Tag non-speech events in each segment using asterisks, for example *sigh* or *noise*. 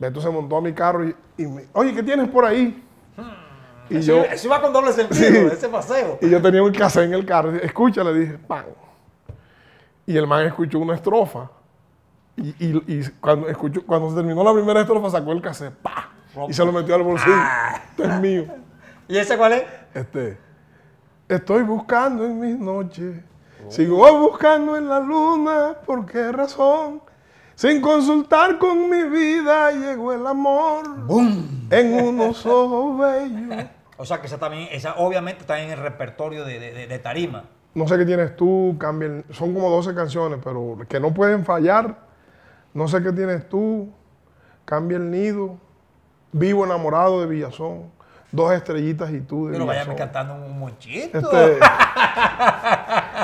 Beto se montó a mi carro y, me, oye, ¿qué tienes por ahí? Hmm. Y eso, yo, iba con doble sentido, ese paseo. Y yo tenía un cassette en el carro. Escucha, le dije, pam. Y el man escuchó una estrofa. Y, cuando, escuchó, cuando se terminó la primera estrofa, sacó el cassette, pam. Y se lo metió al bolsillo. Ah. es mío. ¿Y ese cuál es? Este. Estoy buscando en mis noches. Oh. Sigo buscando en la luna. ¿Por qué razón? Sin consultar con mi vida llegó el amor. ¡Bum! En unos ojos bellos. O sea que esa también, esa obviamente está en el repertorio de, Tarima. No sé qué tienes tú, cambien. Son como 12 canciones, pero que no pueden fallar. No sé qué tienes tú, Cambia el nido. Vivo enamorado de Villazón. Dos estrellitas y tú de Pero vayame cantando un mochito. Este,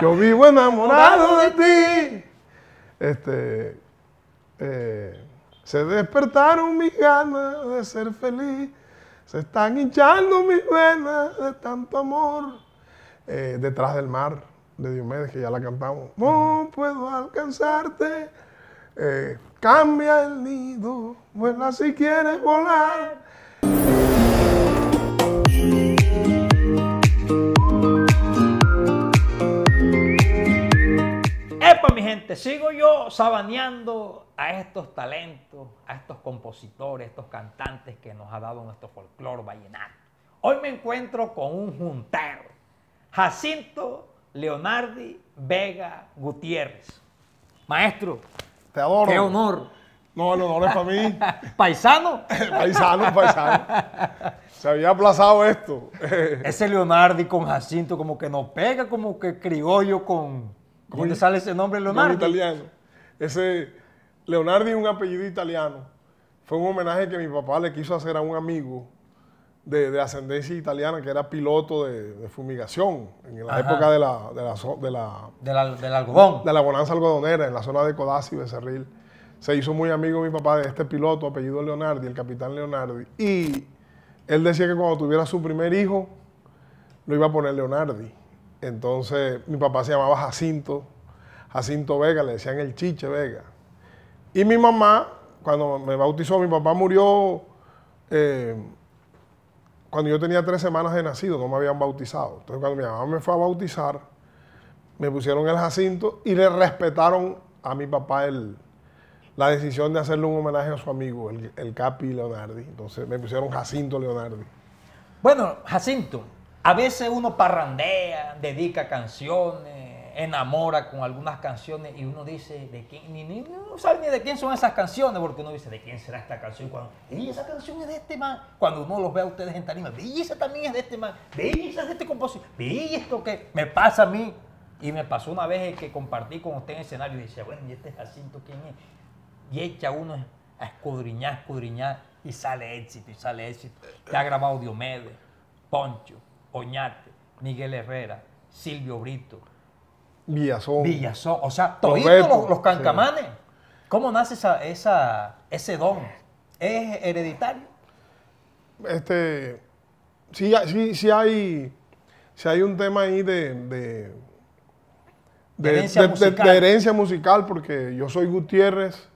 yo vivo enamorado de ti. Este, eh, se despertaron mis ganas de ser feliz, se están hinchando mis venas de tanto amor. Eh, detrás del mar de Diomedes, que ya la cantamos. No puedo alcanzarte, eh, cambia el nido, vuela si quieres volar. gente, sigo yo sabaneando a estos talentos, a estos compositores, a estos cantantes que nos ha dado nuestro folclor vallenato. Hoy me encuentro con un juntero, Jacinto Leonardi Vega Gutiérrez. Maestro, te adoro. Qué honor. No, el honor es para mí. *laughs* ¿Paisano? *laughs* paisano, paisano. Se había aplazado esto. Ese Leonardi con Jacinto como que nos pega, como que criollo con ¿Cómo te sale ese nombre, Leonardo? Ese Leonardo es un apellido italiano. Fue un homenaje que mi papá le quiso hacer a un amigo de, ascendencia italiana que era piloto de, fumigación en la época de la, algodón. De la bonanza algodonera en la zona de Codazzi y Becerril. Se hizo muy amigo mi papá de este piloto, apellido Leonardo, el capitán Leonardo. Y él decía que cuando tuviera su primer hijo, lo iba a poner Leonardo. Entonces, mi papá se llamaba Jacinto, Jacinto Vega, le decían el Chiche Vega. Y mi mamá, cuando me bautizó, mi papá murió eh, cuando yo tenía tres semanas de nacido, no me habían bautizado. Entonces, cuando mi mamá me fue a bautizar, me pusieron el Jacinto y le respetaron a mi papá la decisión de hacerle un homenaje a su amigo, el, el Capi Leonardi. Entonces, me pusieron Jacinto Leonardi. Bueno, Jacinto, a veces uno parrandea, dedica canciones, enamora con algunas canciones y uno dice, ¿de quién? Ni, ni, no sabe ni de quién son esas canciones, porque uno dice, ¿de quién será esta canción? Cuando, y esa canción es de este man. Cuando uno los ve a ustedes en tarima, esa también es de este man, esa es de este compositor, y esto que me pasa a mí. Y me pasó una vez que compartí con usted en escenario y decía, bueno, ¿y este Jacinto quién es? Y echa uno a escudriñar, escudriñar y sale éxito, y sale éxito. Te eh, ha eh. grabado Diomedes, Poncho, Oñate, Miguel Herrera, Silvio Brito, Villazón, Villazón o sea, todos los, cancamanes. ¿Cómo nace esa, ese don? ¿Es hereditario? Este, sí, sí, sí hay, hay un tema ahí de, de, herencia musical, porque yo soy Gutiérrez,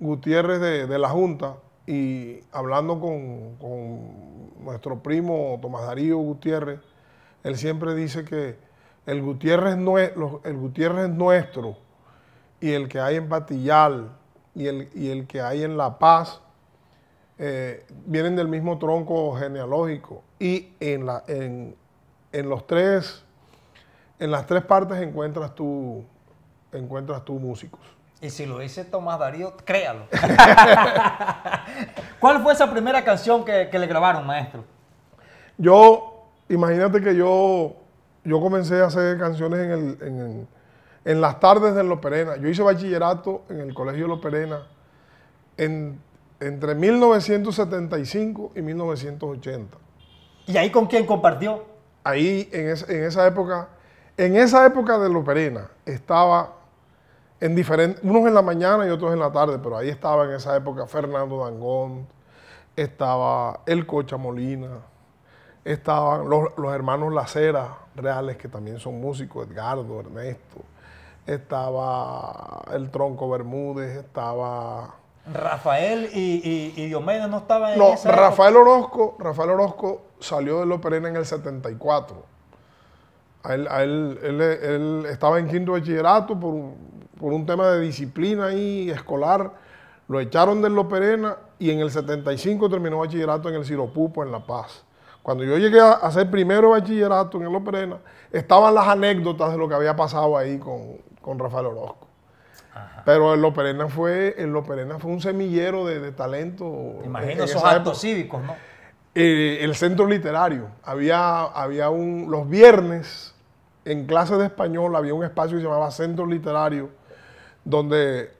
Gutiérrez de, la Junta, y hablando con nuestro primo Tomás Darío Gutiérrez, él siempre dice que el Gutiérrez, no es, el Gutiérrez nuestro y el que hay en Patillal y el, el que hay en La Paz eh, vienen del mismo tronco genealógico y en, la, en, los tres, en las tres partes encuentras tú, encuentras tú músicos. Y si lo dice Tomás Darío, créalo. *laughs* ¿Cuál fue esa primera canción que, le grabaron, maestro? Yo, imagínate que yo, yo comencé a hacer canciones en, las tardes de Los Perena. Yo hice bachillerato en el Colegio Los Perena entre 1975 y 1980. ¿Y ahí con quién compartió? Ahí, en, en esa época, en esa época de Los Perena, estaba en diferentes, unos en la mañana y otros en la tarde, pero ahí estaba en esa época Fernando Dangón, estaba El Cocha Molina, estaban los, los hermanos Lacera Reales, que también son músicos, Edgardo, Ernesto, estaba el Tronco Bermúdez, estaba... Rafael y, y, y Diomedes no estaban en no, Rafael Orozco, Rafael Orozco salió de Loperena en el 74. él, estaba en quinto bachillerato por, por un tema de disciplina y escolar, lo echaron del Loperena y en el 75 terminó bachillerato en el Ciropupo en La Paz. Cuando yo llegué a hacer primero bachillerato en el Loperena, estaban las anécdotas de lo que había pasado ahí con, Rafael Orozco. Pero el Loperena fue, el Perena fue un semillero de, talento. Imagino esos actos cívicos, ¿no? Eh, el centro literario. Había, había un, los viernes, en clases de español, había un espacio que se llamaba Centro Literario, donde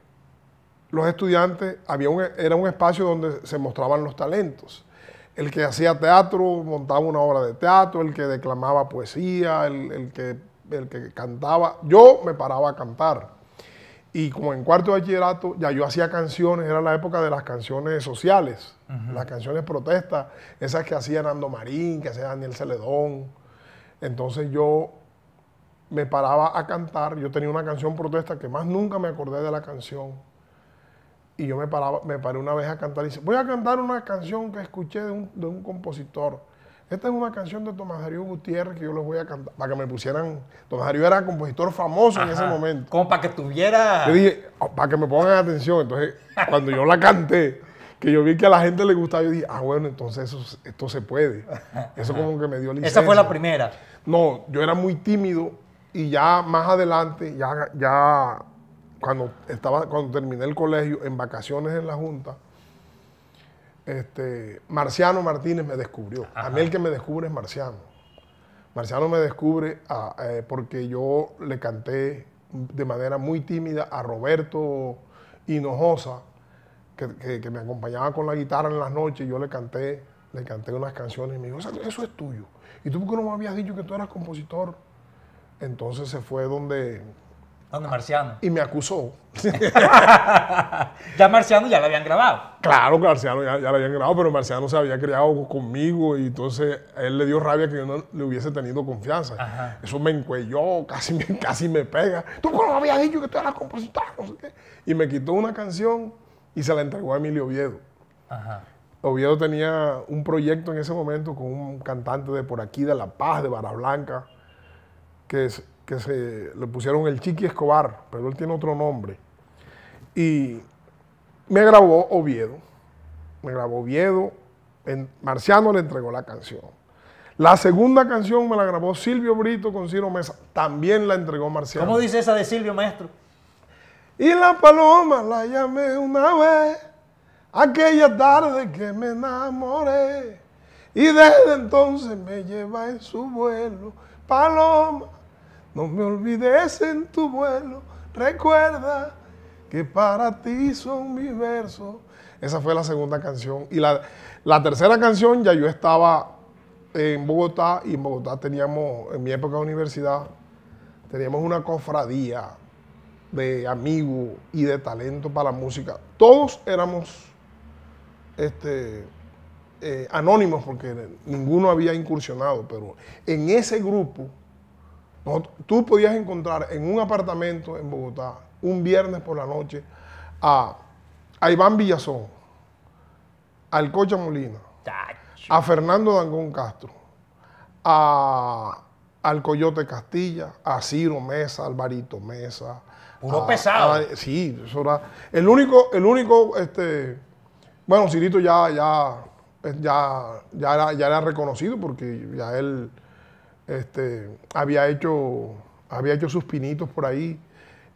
los estudiantes, había un, era un espacio donde se mostraban los talentos. El que hacía teatro montaba una obra de teatro, el que declamaba poesía, el, que, el que cantaba. Yo me paraba a cantar. Y como en cuarto de bachillerato, ya yo hacía canciones, era la época de las canciones sociales, las canciones protestas, esas que hacía Nando Marín, que hacía Daniel Celedón. Entonces yo me paraba a cantar. Yo tenía una canción protesta que más nunca me acordé de la canción. Y yo me, paraba, me paré una vez a cantar y dije, voy a cantar una canción que escuché de un, compositor. Esta es una canción de Tomás Darío Gutiérrez que yo les voy a cantar. Para que me pusieran. Tomás Darío era compositor famoso en ese momento. Como para que tuviera. Yo dije, oh, para que me pongan atención. Entonces, cuando yo la canté, que yo vi que a la gente le gustaba, yo dije, ah, bueno, entonces eso, esto se puede. Eso como que me dio licencia. Esa fue la primera. No, yo era muy tímido y ya más adelante, ya, ya cuando, estaba, cuando terminé el colegio, en vacaciones en la Junta, este, Marciano Martínez me descubrió. A mí el que me descubre es Marciano. Marciano me descubre eh, porque yo le canté de manera muy tímida a Roberto Hinojosa, que, me acompañaba con la guitarra en las noches, yo le canté, le canté unas canciones y me dijo, eso es tuyo. ¿Y tú por qué no me habías dicho que tú eras compositor? Entonces se fue donde... Donde Marciano. Y me acusó. *laughs* ya Marciano ya lo habían grabado. Claro, Marciano ya, lo habían grabado, pero Marciano se había criado conmigo y entonces él le dio rabia que yo no le hubiese tenido confianza. Eso me encuelló, casi me, casi me pega. Tú cómo habías dicho que tú eras compositor, no sé qué. Y me quitó una canción y se la entregó a Emilio Oviedo. Oviedo tenía un proyecto en ese momento con un cantante de por aquí, de La Paz, de Barablanca que, se, le pusieron el Chiqui Escobar, pero él tiene otro nombre. Y me grabó Oviedo, me grabó Oviedo, Marciano le entregó la canción. La segunda canción me la grabó Silvio Brito con Ciro Mesa, también la entregó Marciano. ¿Cómo dice esa de Silvio, maestro? Y la paloma la llamé una vez, aquella tarde que me enamoré, y desde entonces me lleva en su vuelo, paloma no me olvides en tu vuelo, recuerda que para ti son mis versos. Esa fue la segunda canción. Y la, la tercera canción ya yo estaba en Bogotá y en Bogotá teníamos, en mi época de universidad, teníamos una cofradía de amigos y de talento para la música. Todos éramos este, eh, anónimos porque ninguno había incursionado, pero en ese grupo Tú podías encontrar en un apartamento en Bogotá, un viernes por la noche, a, Iván Villazón, al Cocha Molina, a Fernando Dangón Castro, a, al Coyote Castilla, a Ciro Mesa, Alvarito Mesa. Puro pesado. sí, eso era. El único, el único, este, bueno, Cirito ya, ya, ya, ya era reconocido porque ya él este, había, hecho, había hecho sus pinitos por ahí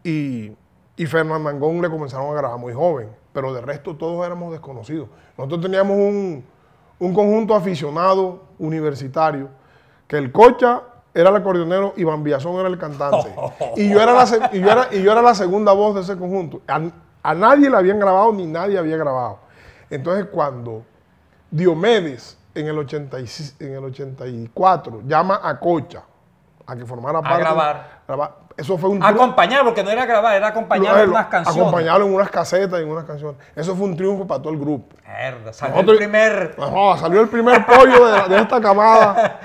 y, y Mangón le comenzaron a grabar muy joven, pero de resto todos éramos desconocidos. Nosotros teníamos un, un conjunto aficionado universitario, que el Cocha era el acordeonero y Bambiazón era el cantante. *laughs* Y yo era la, y yo era, la segunda voz de ese conjunto. A, nadie le habían grabado ni nadie había grabado. Entonces cuando Diomedes en el, 86, en el 84, llama a Cocha a que formara parte. A grabar. Eso fue un Acompañar, porque no era grabar, era acompañar en unas canciones. Acompañarlo en unas casetas y en unas canciones. Eso fue un triunfo para todo el grupo. salió el primer. No, salió el primer pollo de, esta camada.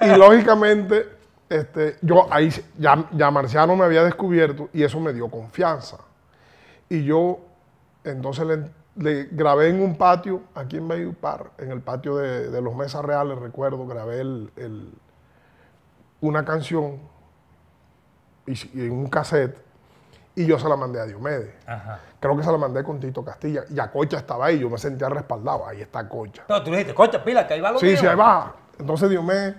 Y *laughs* lógicamente, este, yo ahí ya, ya Marciano me había descubierto y eso me dio confianza. Y yo entonces le, le grabé en un patio, aquí en Medio par, en el patio de, los Mesas Reales, recuerdo, grabé una canción y, en un cassette y yo se la mandé a Diomedes. Ajá. Creo que se la mandé con Tito Castilla. Y a Cocha estaba ahí, yo me sentía respaldado. Ahí está Cocha. Pero tú le dijiste, Cocha, pila, que ahí va lo Sí, mío. sí, ahí va. Entonces Diomedes,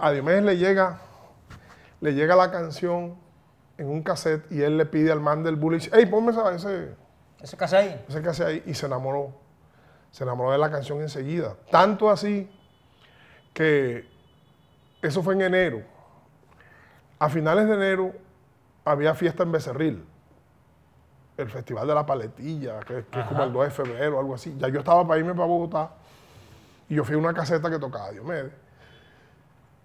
a Diomedes le llega, le llega la canción en un cassette y él le pide al man del bully, hey, ponme esa, ese, ¿Eso casi ahí? Eso casi ahí. Y se enamoró. Se enamoró de la canción enseguida. Tanto así que eso fue en enero. A finales de enero había fiesta en Becerril. El Festival de la Paletilla, que, es como el 2 de febrero, algo así. Ya yo estaba para irme para Bogotá. Y yo fui a una caseta que tocaba Diomedes.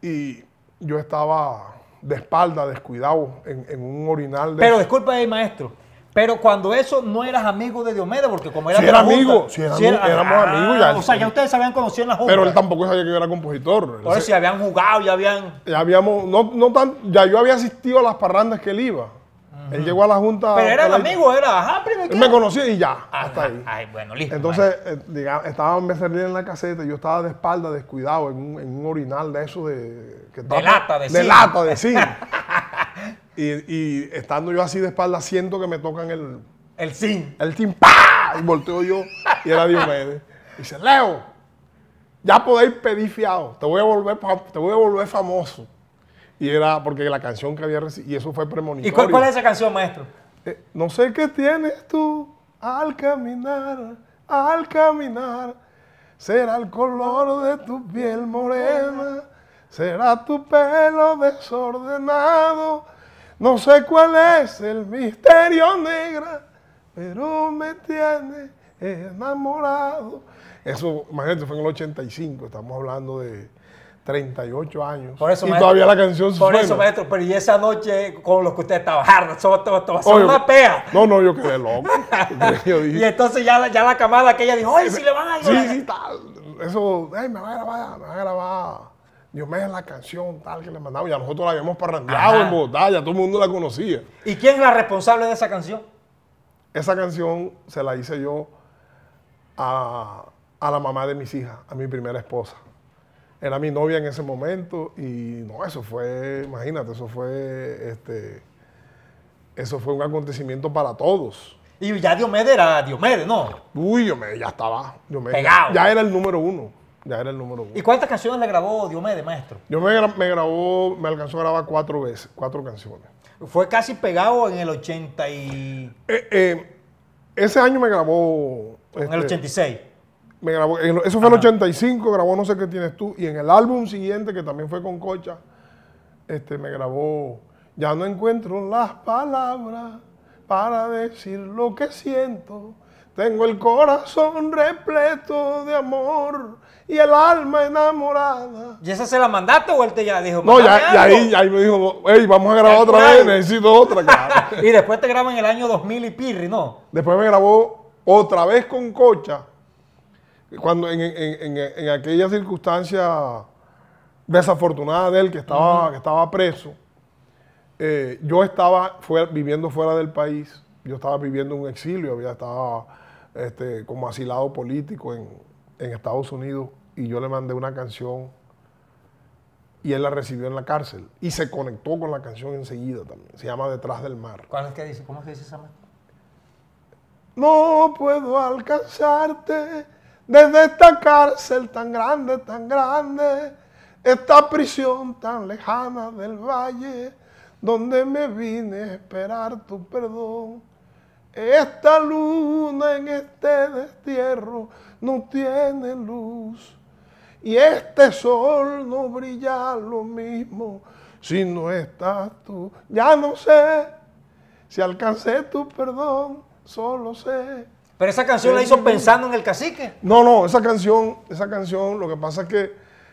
Y yo estaba de espalda, descuidado, en, un orinal. De... Pero disculpa maestro. Pero cuando eso no eras amigo de Diomedes, porque como era, si era amigo, junta, éramos ah, amigos ya. O sea, ya ustedes se habían conocido en la junta. Pero él tampoco sabía que yo era compositor. Por eso, si habían jugado, ya habían. Ya habíamos, no, no tan, ya yo había asistido a las parrandas que él iba. Él llegó a la junta. Pero era amigos, amigo, era, ajá, primero. me conocí y ya, hasta ahí. Ay, bueno, listo. Entonces, eh, digamos, estaba en en la caseta, yo estaba de espalda, descuidado, en un, en un orinal de eso de. de lata, de, de lata, de sí. *laughs* Y, estando yo así de espalda, siento que me tocan el. El zinc. El zinc, ¡pah! Y volteo yo y era Diomedes. Y dice, Leo, ya podéis pedir fiado, te voy a volver, te voy a volver famoso. Y era porque la canción que había recibido, y eso fue premonitorio. ¿Y cuál, es esa canción, maestro? Eh, no sé qué tienes tú al caminar, al caminar. Será el color de tu piel morena, será tu pelo desordenado no sé cuál es el misterio negra, pero me tiene enamorado. Eso, maestro, fue en el 85, estamos hablando de 38 años. y todavía la canción Por eso, maestro, pero y esa noche con los que usted trabajaron, todo, todo, todo, una pea. No, no, yo quedé loco. *laughs* y entonces ya la, ya la camada que ella dijo, ¡ay, si le van a ayudar! Sí, sí, tal. Eso, ay, me va a grabar, me va a grabar Diomedes la canción tal que le mandaba ya nosotros la habíamos parrandeado en Bogotá, ya todo el mundo la conocía. ¿Y quién es la responsable de esa canción? Esa canción se la hice yo a, la mamá de mis hijas, a mi primera esposa. Era mi novia en ese momento y no, eso fue, imagínate, eso fue, este, eso fue un acontecimiento para todos. Y ya Diomedes era Diomedes, ¿no? Uy, Diomedes ya estaba. Pegado. ya era el número uno. Ya era el número uno. ¿Y cuántas canciones le grabó Diomedes, maestro? Yo me grabó, me alcanzó a grabar cuatro veces, cuatro canciones. Fue casi pegado en el 80 y... Eh, eh, ese año me grabó... En el 86. Este, me grabó, eso fue en el 85, grabó No sé qué tienes tú. Y en el álbum siguiente, que también fue con Cocha, este, me grabó Ya no encuentro las palabras para decir lo que siento. Tengo el corazón repleto de amor y el alma enamorada. ¿Y esa se la mandaste o él te ya dijo? No, ya, ahí, me dijo, hey, vamos a grabar otra vez, necesito otra. *laughs* y después te graban en el año 2000 y Pirri, ¿no? Después me grabó otra vez con Cocha, cuando en, en, aquella circunstancia desafortunada de él, que estaba, estaba preso, eh, yo estaba viviendo fuera del país, yo estaba viviendo un exilio, había estaba este, como asilado político en, en Estados Unidos y yo le mandé una canción y él la recibió en la cárcel y se conectó con la canción enseguida también. Se llama Detrás del Mar. ¿Cuál es que dice? ¿Cómo se dice esa No puedo alcanzarte desde esta cárcel tan grande, tan grande, esta prisión tan lejana del valle, donde me vine a esperar tu perdón esta luna en este destierro no tiene luz. Y este sol no brilla lo mismo si no estás tú. Ya no sé si alcancé tu perdón, solo sé. Pero esa canción la hizo pensando en el cacique. No, no, esa canción, esa canción, lo que pasa es que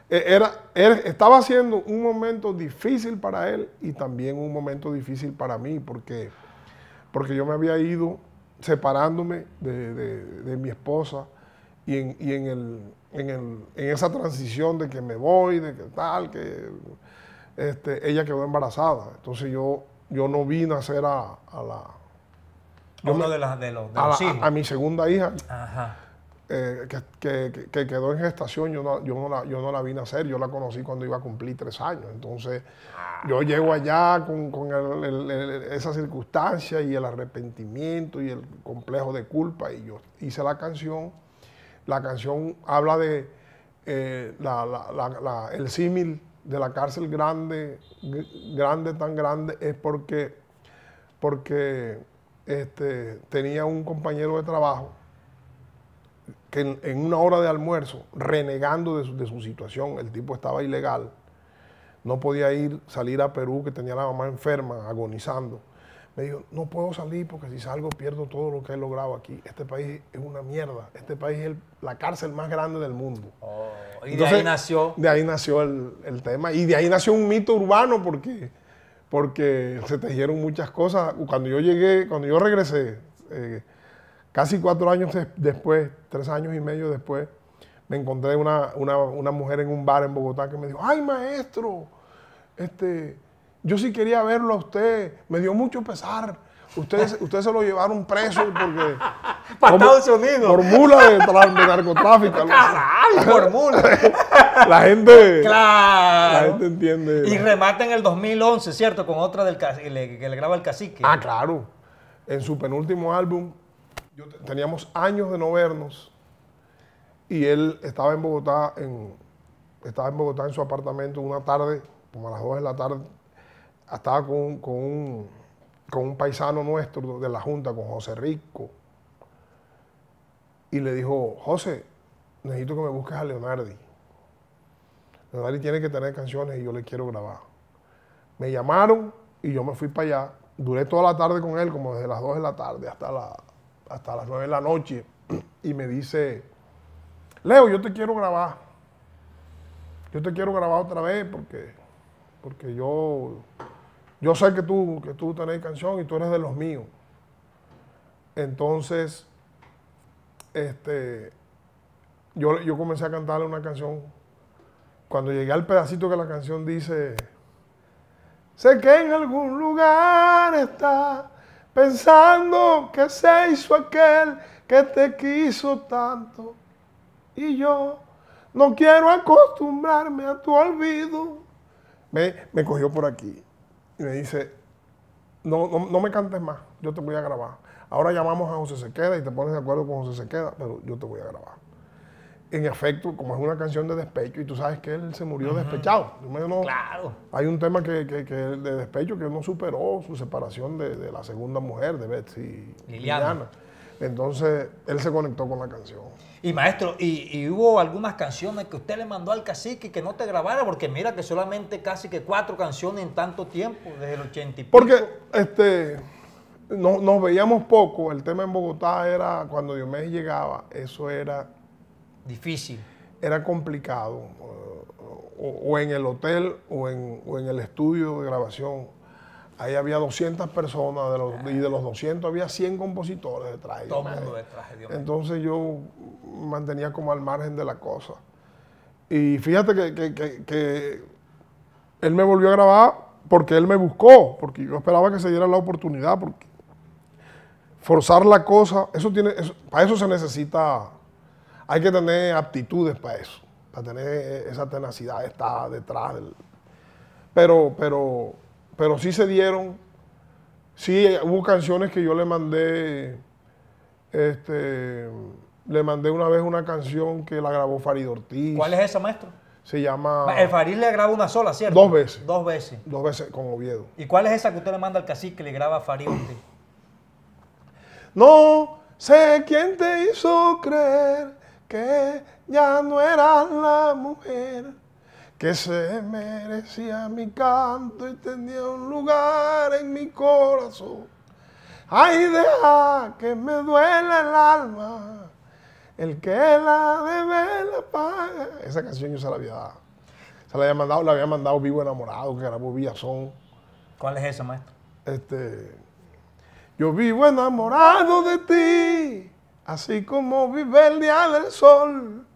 eh, era, estaba haciendo un momento difícil para él y también un momento difícil para mí, porque porque yo me había ido separándome de, mi esposa y, en, esa transición de que me voy, de que tal, que este, ella quedó embarazada. Entonces yo, yo no vi nacer a, a a, a, a mi segunda hija. Ajá. Eh, que, quedó en gestación, yo no, yo, no la, yo no vine a hacer, yo la conocí cuando iba a cumplir tres años. Entonces, ah. yo llego allá con, esa circunstancia y el arrepentimiento y el complejo de culpa. Y yo hice la canción. La canción habla de eh, el símil de la cárcel grande, grande, tan grande, es porque, porque este, tenía un compañero de trabajo que en, una hora de almuerzo, renegando de su, de situación, el tipo estaba ilegal, no podía ir, salir a Perú, que tenía la mamá enferma, agonizando. Me dijo, no puedo salir porque si salgo pierdo todo lo que he logrado aquí. Este país es una mierda. Este país es la cárcel más grande del mundo. Oh, y de ahí nació. De ahí nació el, tema. Y de ahí nació un mito urbano porque, porque se tejieron muchas cosas. Cuando yo llegué, cuando yo regresé, eh, Casi cuatro años después, tres años y medio después, me encontré una, mujer en un bar en Bogotá que me dijo, ay maestro, este, yo sí quería verlo a usted, me dio mucho pesar. Ustedes, *laughs* ustedes se lo llevaron preso porque... *laughs* Para Estados Unidos. Por de, narcotráfico. ¡Caray! *laughs* la gente... Claro. La gente entiende. Y remata en el 2011, ¿cierto? Con otra del que le graba el cacique. Ah, claro. En su penúltimo álbum, yo teníamos años de no vernos y él estaba en Bogotá en, estaba en Bogotá en su apartamento una tarde, como a las 2 de la tarde, estaba con, un, con un paisano nuestro de la Junta, con José Rico, y le dijo, José, necesito que me busques a Leonardi. Leonardi tiene que tener canciones y yo le quiero grabar. Me llamaron y yo me fui para allá. Duré toda la tarde con él, como desde las 2 de la tarde hasta la, hasta las 9 de la noche y me dice, Leo, yo te quiero grabar. Yo te quiero grabar otra vez porque, porque yo, yo sé que tú, que tú tenés canción y tú eres de los míos. Entonces, este, yo, yo comencé a cantarle una canción. Cuando llegué al pedacito que la canción dice, sé que en algún lugar está pensando que se hizo aquel que te quiso tanto. Y yo no quiero acostumbrarme a tu olvido. Me, me cogió por aquí y me dice, no, no, no, me cantes más, yo te voy a grabar. Ahora llamamos a José Sequeda y te pones de acuerdo con José Sequeda, pero yo te voy a grabar en efecto, como es una canción de despecho, y tú sabes que él se murió despechado. claro. Hay un tema que, que, de despecho que no superó su separación de, la segunda mujer, de Betsy Liliana. Liliana. Entonces, él se conectó con la canción. Y maestro, y, hubo algunas canciones que usted le mandó al cacique que no te grabara, porque mira que solamente casi que cuatro canciones en tanto tiempo, desde el 80 y pico. Porque este, nos veíamos poco, el tema en Bogotá era cuando Diomedes llegaba, eso era Difícil. Era complicado. Eh, o, en el hotel o en, el estudio de grabación. Ahí había 200 personas y de los 200 había 100 compositores detrás. Tomando detrás, Dios Entonces yo mantenía como al margen de la cosa. Y fíjate que, él me volvió a grabar porque él me buscó, porque yo esperaba que se diera la oportunidad, forzar la cosa, eso tiene, para eso se necesita hay que tener aptitudes para eso, para tener esa tenacidad, está detrás. pero, pero, pero sí se dieron, sí hubo canciones que yo le mandé, este, le mandé una vez una canción que la grabó Farid Ortiz. ¿Cuál es esa, maestro? Se llama... El eh, Farid le graba una sola, ¿cierto? Dos veces. Dos veces. Dos veces con Oviedo. ¿Y cuál es esa que usted le manda al cacique que le graba Farid Ortiz? No sé quién te hizo creer que ya no era la mujer que se merecía mi canto y tenía un lugar en mi corazón. Ay, deja que me duele el alma, el que la debe la paga. Esa canción yo se la había dado. Se la había mandado, la había mandado Vivo Enamorado, que grabó Villazón. ¿Cuál es esa, maestro? Este, yo vivo enamorado de ti Así como vive el día del sol,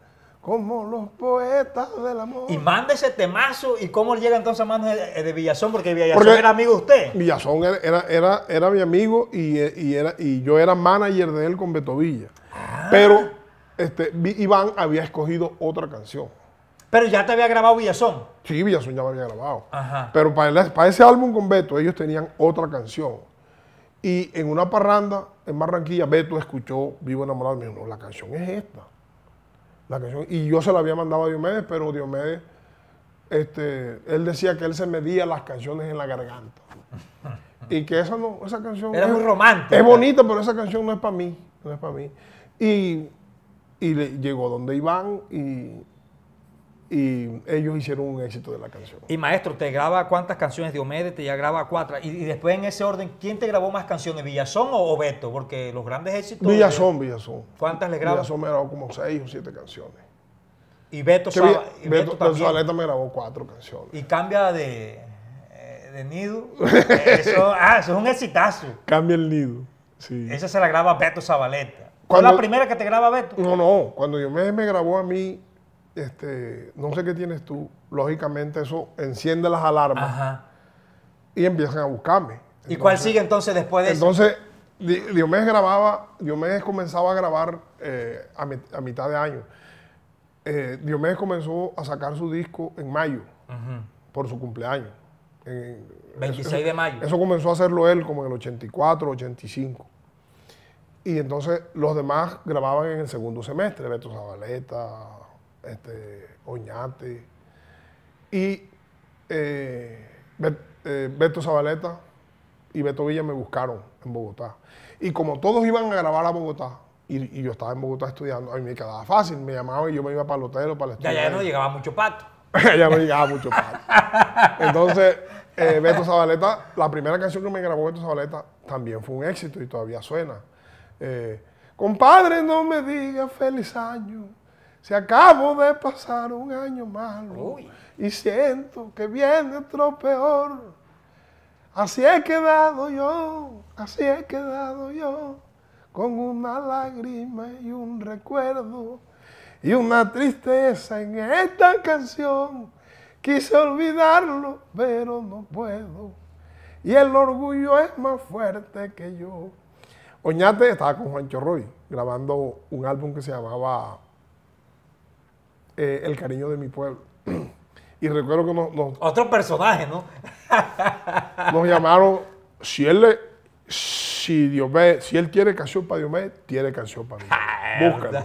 como los poetas del amor. Y manda ese temazo. ¿Y cómo llega entonces a manos eh, de, Villazón? Porque Villazón era amigo de usted. Villazón era, era, era mi amigo eh, y, era, y yo era manager de él con Beto Villa. Ah. Pero este, Iván había escogido otra canción. Pero ya te había grabado Villazón. Sí, Villazón ya me había grabado. Pero para, para ese álbum con Beto, ellos tenían otra canción. Y en una parranda en Barranquilla, Beto escuchó Vivo Enamorado y me dijo, la canción es esta. La canción, y yo se la había mandado a Diomedes, pero Diomedes, este, él decía que él se medía las canciones en la garganta. y que esa, esa canción... Era es, muy romántica. Es bonita, pero esa canción no es para mí, no es para mí. Y, le, llegó donde Iván y y ellos hicieron un éxito de la canción. Y maestro, ¿te graba cuántas canciones Diomedes? Te ya graba cuatro. Y, después en ese orden, ¿quién te grabó más canciones, Villazón o, Beto? Porque los grandes éxitos... Villazón, Villazón. ¿Cuántas le grabó? Villazón me grabó como seis o siete canciones. Y Beto, Saba, me grabó cuatro canciones. Y cambia de, eh, nido. Eh, *laughs* eso, ah, eso es un exitazo. Cambia el nido, sí. Esa se la graba Beto Zabaleta. ¿Es la primera que te graba Beto? No, no. Cuando Diomedes me grabó a mí este, no sé qué tienes tú. Lógicamente eso enciende las alarmas y empiezan a buscarme. ¿Y cuál sigue entonces después de eso? Entonces, Diomedes grababa, Diomedes comenzaba a grabar eh, a, mitad de año. Eh, Diomedes comenzó a sacar su disco en mayo, por su cumpleaños. 26 de mayo. Eso comenzó a hacerlo él como en el 84, 85. Y entonces los demás grababan en el segundo semestre, Beto Zabaleta, este, Oñate y eh, eh, Beto Zabaleta y Beto Villa me buscaron en Bogotá. Y como todos iban a grabar a Bogotá, y, yo estaba en Bogotá estudiando, a mí me quedaba fácil, me llamaban y yo me iba para el hotel o para el estudio. Ya, no llegaba mucho pato. *laughs* ya no llegaba mucho pato. Entonces, eh, Beto Zabaleta, la primera canción que me grabó Beto Zabaleta también fue un éxito y todavía suena. Compadre, no me digas feliz año. Se acabo de pasar un año malo y siento que viene otro peor. Así he quedado yo, así he quedado yo, con una lágrima y un recuerdo y una tristeza en esta canción. Quise olvidarlo, pero no puedo. Y el orgullo es más fuerte que yo. Oñate estaba con Juancho Roy grabando un álbum que se llamaba eh, el cariño de mi pueblo. *clears throat* y recuerdo que nos, Otro personaje, ¿no? *laughs* nos llamaron, si él, si, si él quiere canción para me tiene canción para mí. Ah, busca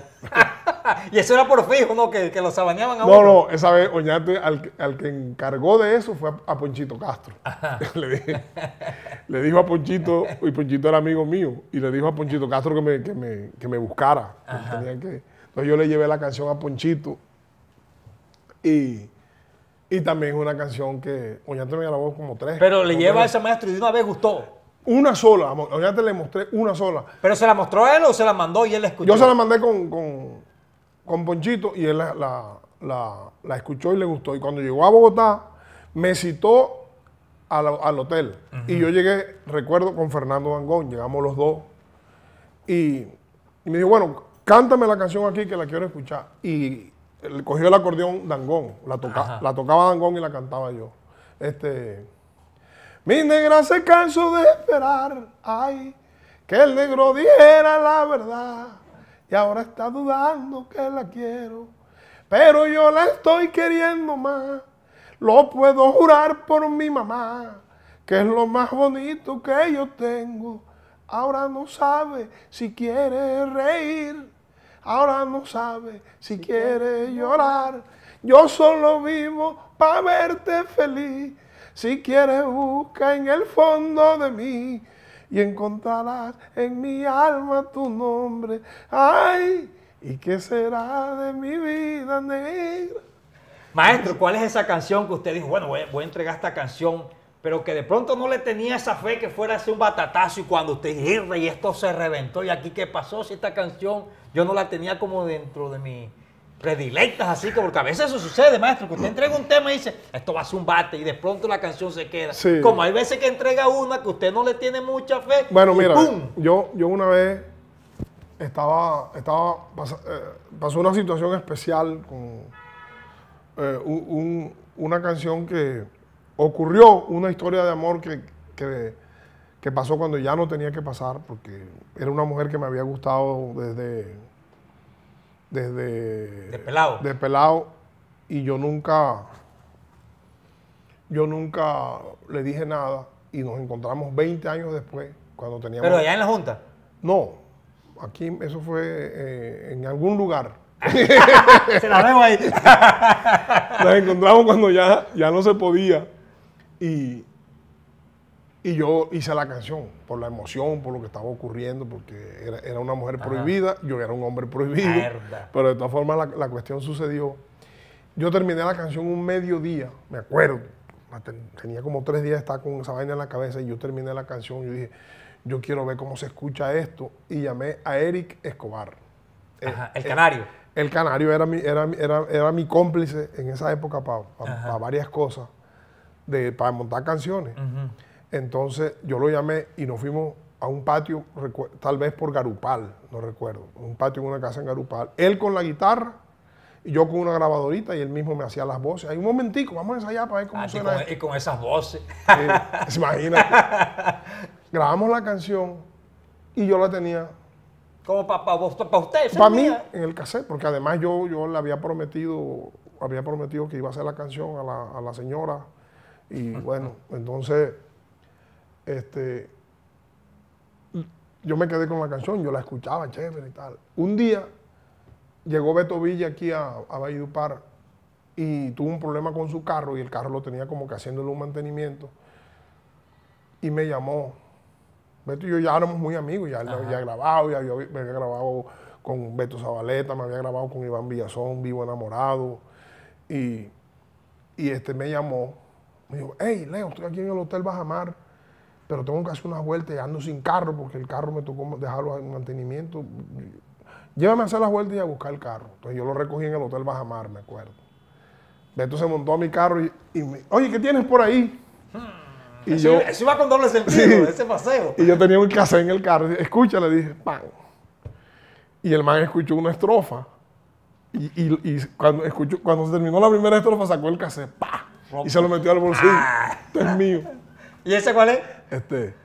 *laughs* y eso era por fijo, ¿no? Que, que lo sabaneaban a uno. No, no, esa vez Oñate, al, que encargó de eso fue a, Ponchito Castro. *laughs* le, dije, le, dijo a Ponchito, y Ponchito era amigo mío, y le dijo a Ponchito Castro que me, que me, buscara. entonces yo le llevé la canción a Ponchito y, también una canción que Oñate me voz como tres. Pero le lleva a ese maestro y de una vez gustó. Una sola, Oñate le mostré una sola. ¿Pero se la mostró a él o se la mandó y él la escuchó? Yo se la mandé con, con, Ponchito y él la, la, escuchó y le gustó. Y cuando llegó a Bogotá, me citó al, hotel. Y yo llegué, recuerdo, con Fernando Dangón, llegamos los dos. Y, y me dijo, bueno, cántame la canción aquí que la quiero escuchar. Y cogió el acordeón Dangón, la, la tocaba Dangón y la cantaba yo. Este, mi negra se cansó de esperar, ay, que el negro diera la verdad. Y ahora está dudando que la quiero, pero yo la estoy queriendo más. Lo puedo jurar por mi mamá, que es lo más bonito que yo tengo. Ahora no sabe si quiere reír ahora no sabe si quiere llorar. Yo solo vivo para verte feliz. Si quieres, busca en el fondo de mí y encontrarás en mi alma tu nombre. Ay, ¿y qué será de mi vida negra? Maestro, ¿cuál es esa canción que usted dijo? Bueno, voy, voy a entregar esta canción pero que de pronto no le tenía esa fe que fuera a ser un batatazo y cuando usted irre y esto se reventó y aquí qué pasó, si esta canción yo no la tenía como dentro de mis predilectas, así que porque a veces eso sucede, maestro, que usted entrega un tema y dice, esto va a ser un bate y de pronto la canción se queda. Como hay veces que entrega una que usted no le tiene mucha fe. Bueno, mira, Yo, yo una vez estaba, estaba, eh, pasó, una situación especial con eh, una canción que ocurrió una historia de amor que, pasó cuando ya no tenía que pasar, porque era una mujer que me había gustado desde... Desde... De pelado. De Y yo nunca... Yo nunca le dije nada y nos encontramos 20 años después, cuando teníamos... ¿Pero allá en la Junta? No, aquí eso fue eh, en algún lugar. *laughs* Se la vemos ahí. *laughs* Nos encontramos cuando ya, ya no se podía. Y, yo hice la canción por la emoción, por lo que estaba ocurriendo, porque era, una mujer prohibida, yo era un hombre prohibido. Pero de todas formas la, cuestión sucedió. Yo terminé la canción un mediodía, me acuerdo. Tenía como tres días, estar con esa vaina en la cabeza y yo terminé la canción. Yo dije, yo quiero ver cómo se escucha esto. Y llamé a Eric Escobar. Eh, el, eh, canario. El, canario era mi, era, era, mi cómplice en esa época para varias cosas para montar canciones. Entonces yo lo llamé y nos fuimos a un patio, tal vez por Garupal, no recuerdo, un patio en una casa en Garupal. Él con la guitarra y yo con una grabadorita y él mismo me hacía las voces. Hay un momentico, vamos a ensayar para ver cómo ah, suena. Y con, esas voces. Sí, imagínate. *laughs* Grabamos la canción y yo la tenía. Como para usted. Para mí, en el cassette, porque además yo, yo le había prometido, había prometido que iba a hacer la canción a la, a la señora y bueno, entonces, este, yo me quedé con la canción, yo la escuchaba chévere y tal. Un día llegó Beto Villa aquí a, a Valledupar y tuvo un problema con su carro y el carro lo tenía como que haciéndole un mantenimiento. Y me llamó. Beto y yo ya éramos muy amigos, ya había grabado, ya me había grabado con Beto Zabaleta, me había grabado con Iván Villazón, Vivo Enamorado. Y, y este me llamó me dijo, hey, Leo, estoy aquí en el Hotel Bajamar, pero tengo que hacer unas vueltas y ando sin carro porque el carro me tocó dejarlo en mantenimiento. Llévame a hacer las vueltas y a buscar el carro. Entonces yo lo recogí en el Hotel Bajamar, me acuerdo. Beto se montó a mi carro y, y me oye, ¿qué tienes por ahí? Hmm. Y eso, yo, eso iba con doble sentido, ese paseo. Y yo tenía un cassette en el carro. Escucha, le dije, pam. Y el man escuchó una estrofa. Y, cuando, escuchó, cuando se terminó la primera estrofa, sacó el cassette, pa y se lo metió al bolsillo. Ah. esto es mío. *laughs* ¿Y ese cuál es? Este.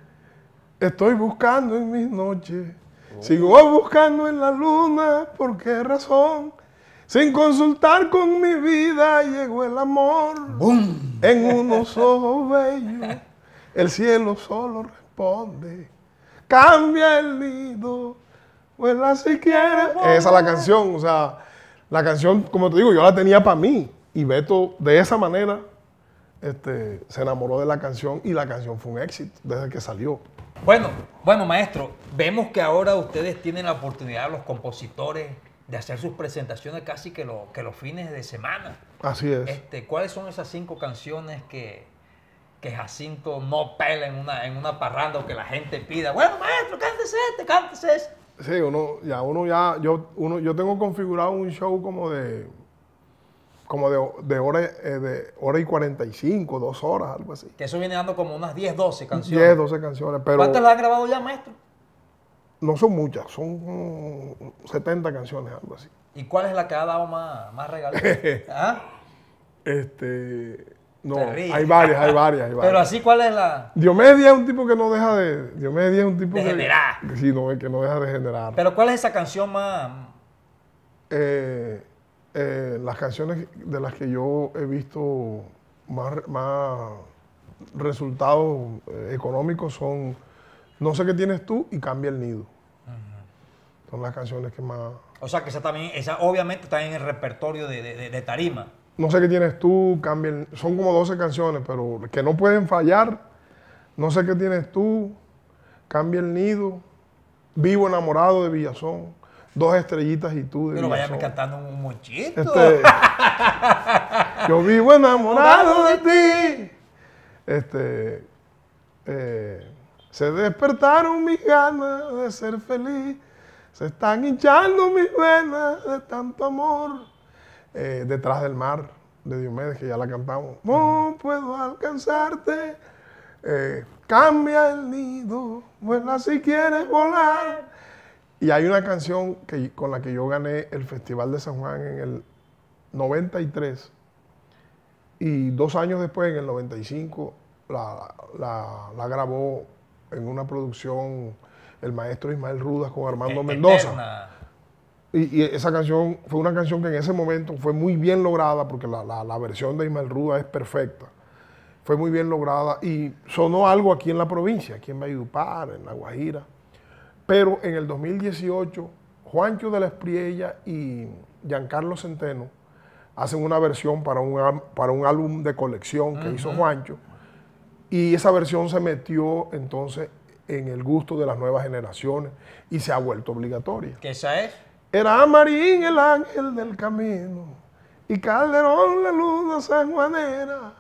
Estoy buscando en mis noches. Sigo buscando en la luna. ¿Por qué razón? Sin consultar con mi vida llegó el amor. ¡Bum! En unos ojos bellos. El cielo solo responde. Cambia el nido. vuela pues si quieres. Esa es la canción. O sea, la canción, como te digo, yo la tenía para mí. Y Beto, de esa manera, este, se enamoró de la canción y la canción fue un éxito desde que salió. Bueno, bueno, maestro, vemos que ahora ustedes tienen la oportunidad, los compositores, de hacer sus presentaciones casi que, lo, que los fines de semana. Así es. Este, ¿Cuáles son esas cinco canciones que, que Jacinto no pela en una, en una parranda o que la gente pida? Bueno, maestro, cántese este, cántese este. Sí, uno ya, uno ya, yo, uno, yo tengo configurado un show como de como de, de hora, eh, de hora y 45, dos horas, algo así. Que eso viene dando como unas 10, 12 canciones. 10, 12 canciones. Pero ¿Cuántas las has grabado ya, maestro? No son muchas, son 70 canciones, algo así. ¿Y cuál es la que ha dado más, más regalos? *laughs* ¿Ah? Este. No, hay varias, hay varias, hay *laughs* varias. Pero así, ¿cuál es la...? Diomedia es un tipo que no deja de... Diomedia es un tipo de que... generar. sí, que no deja de generar. Pero ¿cuál es esa canción más...? Eh, eh, las canciones de las que yo he visto más, más resultados eh, económicos son No sé qué tienes tú y Cambia el nido. Son las canciones que más... O sea, que esa también, esa obviamente está en el repertorio de, Tarima. No sé qué tienes tú, Cambia el... Son como 12 canciones, pero que no pueden fallar. No sé qué tienes tú, Cambia el nido, Vivo enamorado de Villazón dos estrellitas y tú. Pero váyame cantando un mochito. Este, *laughs* yo vivo enamorado de ti. Este, eh, se despertaron mis ganas de ser feliz. Se están hinchando mis venas de tanto amor. Eh, detrás del mar de Diomedes, que ya la cantamos. No puedo alcanzarte. Eh, cambia el nido, vuela si quieres volar. Y hay una canción que, con la que yo gané el Festival de San Juan en el 93. Y dos años después, en el 95, la, grabó en una producción el maestro Ismael Rudas con Armando eh, eh, Mendoza. Y, esa canción fue una canción que en ese momento fue muy bien lograda, porque la, versión de Ismael Ruda es perfecta. Fue muy bien lograda y sonó algo aquí en la provincia, aquí en Valledupar, en La Guajira. Pero en el 2018, Juancho de la Espriella y Giancarlo Centeno hacen una versión para un, para un álbum de colección que hizo Juancho. Y esa versión se metió entonces en el gusto de las nuevas generaciones y se ha vuelto obligatoria. ¿Qué esa es? Era Marín el ángel del camino y Calderón la luna sanjuanera,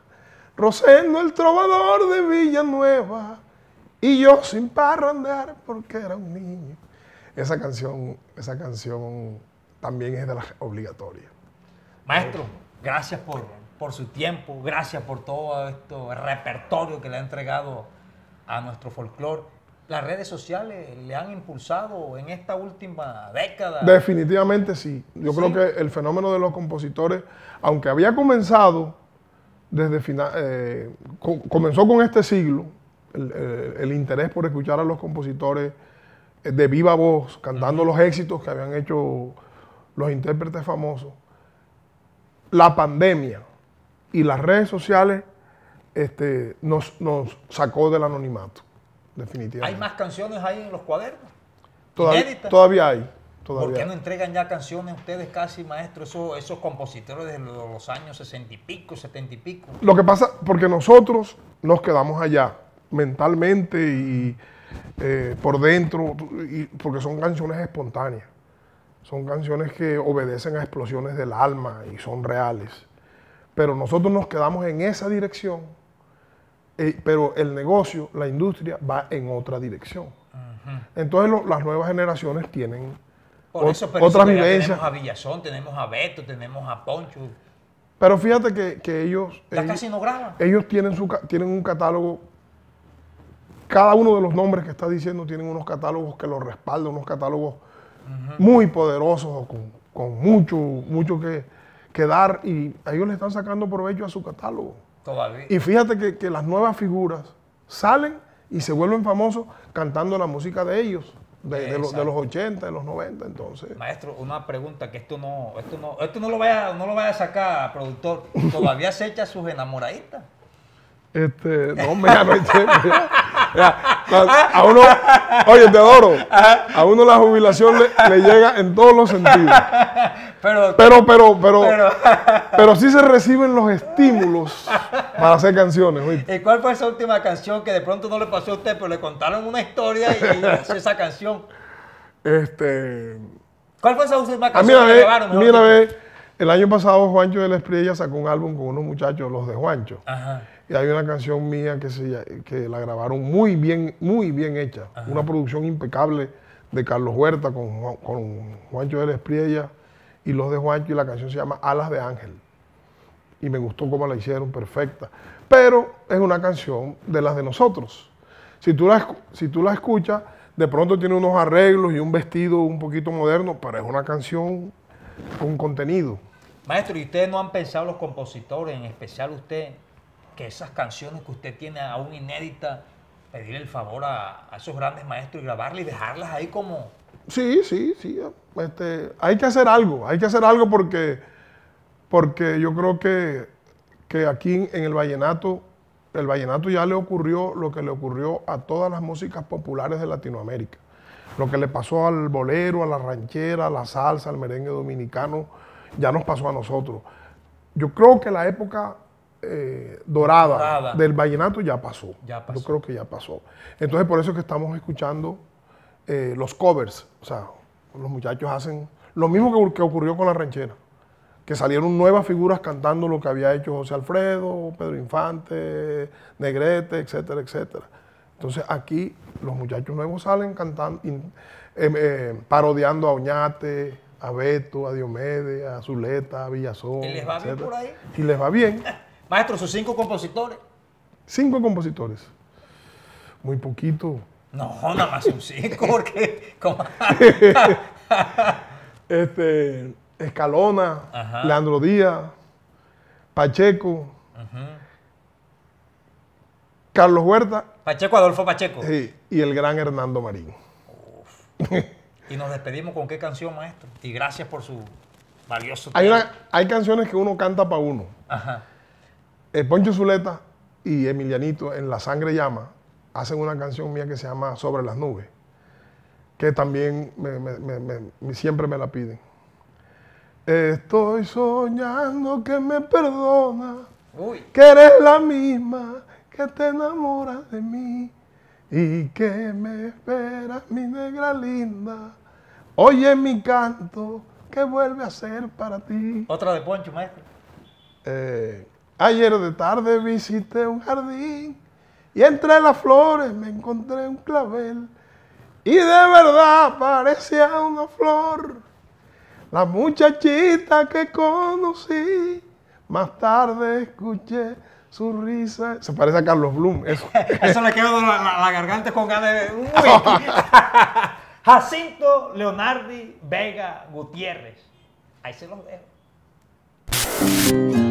Rosendo el trovador de Villanueva y yo sin parrandear porque era un niño. Esa canción, esa canción también es de las obligatorias. Maestro, gracias por, su tiempo, gracias por todo este repertorio que le ha entregado a nuestro folclore. ¿Las redes sociales le han impulsado en esta última década? Definitivamente sí. Yo creo que el fenómeno de los compositores, aunque había comenzado desde final, eh, comenzó con este siglo, el, interés por escuchar a los compositores eh, de viva voz, cantando los éxitos que habían hecho los intérpretes famosos. La pandemia y las redes sociales este, nos, sacó del anonimato, definitivamente. ¿Hay más canciones ahí en los cuadernos? Todavía, todavía hay. Todavía. ¿Por qué no entregan ya canciones ustedes casi, maestro, esos, esos compositores de los años sesenta y pico, setenta y pico? Lo que pasa, porque nosotros nos quedamos allá mentalmente y eh, por dentro, y, porque son canciones espontáneas. Son canciones que obedecen a explosiones del alma y son reales. Pero nosotros nos quedamos en esa dirección, eh, pero el negocio, la industria, va en otra dirección. Entonces las nuevas generaciones tienen otras vivencias. Tenemos a Villazón, tenemos a Beto, tenemos a Poncho. Pero fíjate que, ellos... Ellos tienen, su, tienen un catálogo cada uno de los nombres que está diciendo tienen unos catálogos que los respaldan, unos catálogos muy poderosos, con, mucho, mucho que, dar y ellos le están sacando provecho a su catálogo. Todavía. Y fíjate que, las nuevas figuras salen y se vuelven famosos cantando la música de ellos. De, los, 80, de los 90, entonces. Maestro, una pregunta que esto no, esto no, esto no lo vaya, no lo vaya a sacar, productor. ¿Todavía se echa sus enamoraditas? Este, no, me este, a uno, oye, te adoro. A uno la jubilación le, llega en todos los sentidos. Pero, pero, pero, pero, pero, sí se reciben los estímulos para hacer canciones. ¿Y cuál fue esa última canción que de pronto no le pasó a usted, pero le contaron una historia y, *laughs* esa canción? Este. ¿Cuál fue esa última canción a mí que vez, Mira, el año pasado Juancho de la Espriella sacó un álbum con unos muchachos, los de Juancho. Ajá y hay una canción mía que, se, la grabaron muy bien, muy bien hecha. Una producción impecable de Carlos Huerta con, Juancho de la Espriella y los de Juancho. Y la canción se llama Alas de Ángel. Y me gustó cómo la hicieron, perfecta. Pero es una canción de las de nosotros. Si tú la, si tú la escuchas, de pronto tiene unos arreglos y un vestido un poquito moderno, pero es una canción con contenido. Maestro, ¿y ustedes no han pensado los compositores, en especial usted, que esas canciones que usted tiene aún inéditas, pedir el favor a, esos grandes maestros y grabarlas y dejarlas ahí como... Sí, sí, sí. Este, hay que hacer algo, hay que hacer algo porque, porque yo creo que, que aquí en el vallenato, el vallenato ya le ocurrió lo que le ocurrió a todas las músicas populares de Latinoamérica. Lo que le pasó al bolero, a la ranchera, a la salsa, al merengue dominicano, ya nos pasó a nosotros. Yo creo que la época eh, dorada, del vallenato ya pasó. ya Yo creo que ya pasó. Entonces por eso es que estamos escuchando eh, los covers. O sea, los muchachos hacen lo mismo que, ocurrió con la ranchera. Que salieron nuevas figuras cantando lo que había hecho José Alfredo, Pedro Infante, Negrete, etcétera, etcétera. Entonces aquí los muchachos nuevos salen cantando, em, eh, parodiando a Oñate, a Beto, a Diomede a Zuleta, a Villazón. ¿Y les va bien por ahí? Y les va bien. *laughs* Maestro, sus cinco compositores. Cinco compositores. Muy poquito. No, nada más son cinco, *laughs* porque. *laughs* este, Escalona, Leandro Díaz, Pacheco, Carlos Huerta. Pacheco, Adolfo Pacheco. Sí, y el gran Hernando Marín. y nos despedimos con qué canción, maestro. Y gracias por su valioso tiempo. Hay, hay canciones que uno canta para uno. Ajá. Eh, Poncho Zuleta y Emilianito en La Sangre Llama hacen una canción mía que se llama Sobre las Nubes, que también siempre me la piden. Estoy soñando que me perdona, que eres la misma que te enamoras de mí y que me esperas, mi negra linda. Oye mi canto, que vuelve a ser para ti. Otra de Poncho, maestro. Eh, Ayer de tarde visité un jardín y entre las flores me encontré un clavel y de verdad parecía una flor. La muchachita que conocí, más tarde escuché su risa. Se parece a Carlos Blum. Eso, *laughs* eso le quedó la, la, garganta con ganas de... *laughs* Jacinto Leonardi Vega Gutiérrez. Ahí se los dejo.